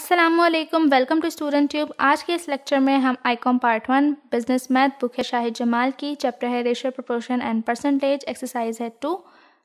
Aslam welcome to student tube आज के इस लेक्चर में हम ICom part one business math book है शाहिद जमाल की चैप्टर है ratio proportion and percentage exercise है टू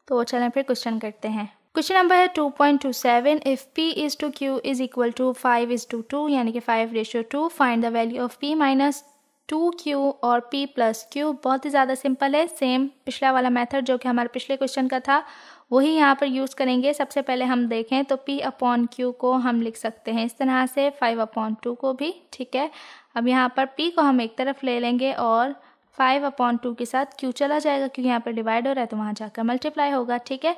तो चलें फिर क्वेश्चन करते हैं क्वेश्चन नंबर है two point two seven if P is to Q is equal to five is to two यानी कि five ratio two find the value of P minus two Q और P plus Q बहुत ही ज़्यादा simple है same पिछला वाला method जो कि हमारे पिछले क्वेश्चन का था वही यहाँ पर यूज़ करेंगे सबसे पहले हम देखें तो पी अपॉन क्यू को हम लिख सकते हैं इस तरह से फाइव अपॉन टू को भी ठीक है अब यहाँ पर पी को हम एक तरफ ले लेंगे और फाइव अपॉन टू के साथ क्यू चला जाएगा क्योंकि यहाँ पर डिवाइड हो रहा है तो वहाँ जाकर मल्टीप्लाई होगा ठीक है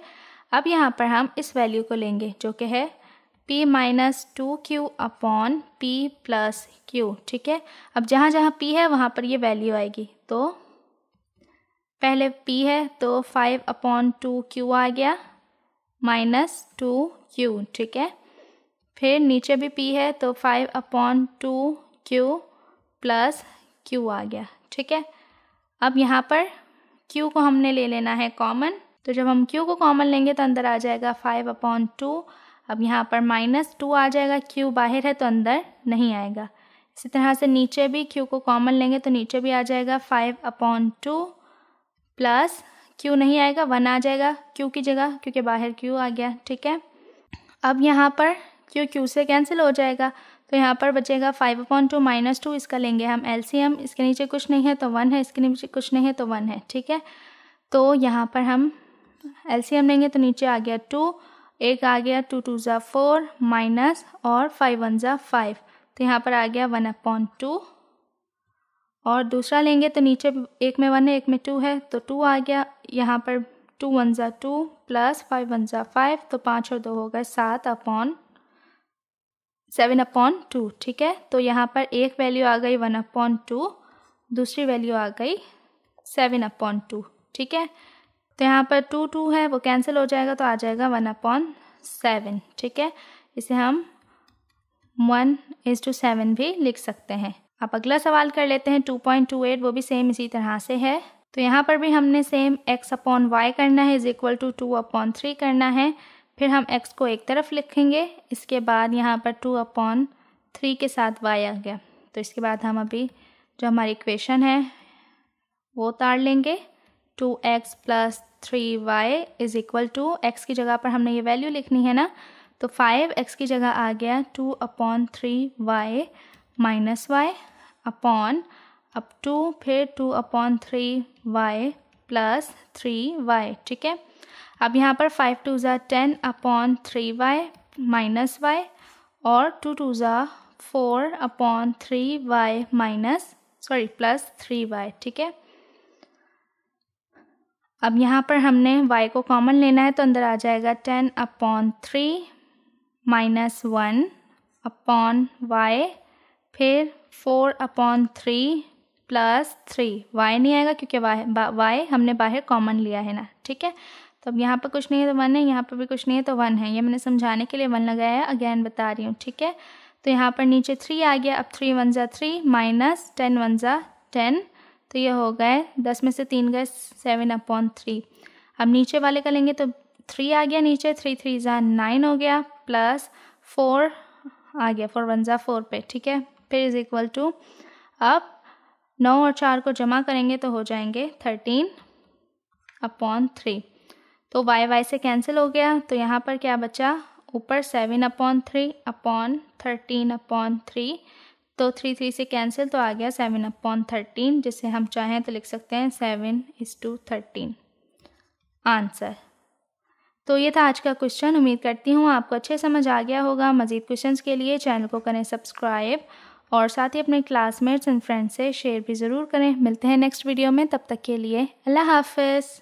अब यहाँ पर हम इस वैल्यू को लेंगे जो कि है p minus two Q upon P plus Q ठीक है अब जहाँ जहाँ p है वहाँ पर ये वैल्यू आएगी तो पहले p है तो फाइव अपॉन टू क्यू आ गया माइनस टू क्यू ठीक है फिर नीचे भी p है तो five upon two Q plus Q आ गया ठीक है अब यहाँ पर q को हमने ले लेना है कॉमन तो जब हम q को कॉमन लेंगे तो अंदर आ जाएगा फाइव अपॉन टू अब यहाँ पर माइनस टू आ जाएगा क्यू बाहर है तो अंदर नहीं आएगा इसी तरह से नीचे भी क्यू को कॉमन लेंगे तो नीचे भी आ जाएगा five upon two plus Q नहीं आएगा वन आ जाएगा क्यू की जगह क्योंकि बाहर क्यू आ गया ठीक है अब यहाँ पर क्यू क्यू से कैंसिल हो जाएगा तो यहाँ पर बचेगा five upon two minus two इसका लेंगे हम एम इसके नीचे कुछ नहीं है तो वन है इसके नीचे कुछ नहीं है तो वन है ठीक है तो यहाँ पर हम एम लेंगे तो नीचे आ गया टू एक आ गया टू टू ज़ा फोर माइनस और फाइव वन ज़ा फाइव तो यहाँ पर आ गया वन अपॉन टू और दूसरा लेंगे तो नीचे एक में वन है एक में टू है तो टू आ गया यहाँ पर टू वन ज़ा टू प्लस फाइव वन ज़ा फाइव तो पाँच और दो हो गए सात अपॉन सेवन अपॉन टू ठीक है तो यहाँ पर एक वैल्यू आ गई वन अपॉन टू दूसरी वैल्यू आ गई सेवन अपॉन टू ठीक है तो यहाँ पर टू टू है वो कैंसिल हो जाएगा तो आ जाएगा वन अपॉन सेवन ठीक है इसे हम वन इज टू सेवन भी लिख सकते हैं आप अगला सवाल कर लेते हैं टू पॉइंट टू एट वो भी सेम इसी तरह से है तो यहाँ पर भी हमने सेम एक्स अपॉन वाई करना है is equal to two upon three करना है फिर हम एक्स को एक तरफ लिखेंगे इसके बाद यहाँ पर टू अपॉन थ्री के साथ वाई आ गया तो इसके बाद हम अभी जो हमारी इक्वेशन है वो उतार लेंगे two X plus three Y is equal to X की जगह पर हमने ये वैल्यू लिखनी है ना तो फाइव एक्स की जगह आ गया two upon three Y minus Y upon up two फिर two upon three Y plus three Y ठीक है अब यहाँ पर फाइव टू ज़ा ten upon three Y minus Y और टू टू ज़ा four upon three Y minus sorry plus three Y ठीक है अब यहाँ पर हमने y को कॉमन लेना है तो अंदर आ जाएगा ten upon three minus one upon Y फिर four upon three plus three Y नहीं आएगा क्योंकि वाई वाई हमने बाहर कॉमन लिया है ना ठीक है तो अब यहाँ पर कुछ नहीं है तो वन है यहाँ पर भी कुछ नहीं है तो वन है ये मैंने समझाने के लिए वन लगाया है अगेन बता रही हूँ ठीक है तो यहाँ पर नीचे थ्री आ गया अब थ्री वन ज़ा थ्री माइनस टेन वन ज़ा टेन तो ये हो गए दस में से तीन गए सेवन अपॉन थ्री अब नीचे वाले का लेंगे तो थ्री आ गया नीचे थ्री थ्री ज़ा नाइन हो गया प्लस फोर आ गया फोर वन ज़ा फोर पे ठीक है फिर इज़ इक्वल टू अब नौ और चार को जमा करेंगे तो हो जाएंगे थर्टीन अपॉन थ्री तो वाई वाई से कैंसिल हो गया तो यहाँ पर क्या बचा ऊपर seven upon three upon thirteen upon three तो थ्री थ्री से कैंसिल तो आ गया सेवन अपॉन थर्टीन जिसे हम चाहें तो लिख सकते हैं seven is to thirteen answer तो ये था आज का क्वेश्चन उम्मीद करती हूँ आपको अच्छे समझ आ गया होगा मज़ीद क्वेश्चन के लिए चैनल को करें सब्सक्राइब और साथ ही अपने क्लासमेट्स एंड फ्रेंड्स से शेयर भी ज़रूर करें मिलते हैं नेक्स्ट वीडियो में तब तक के लिए अल्लाह हाफिज़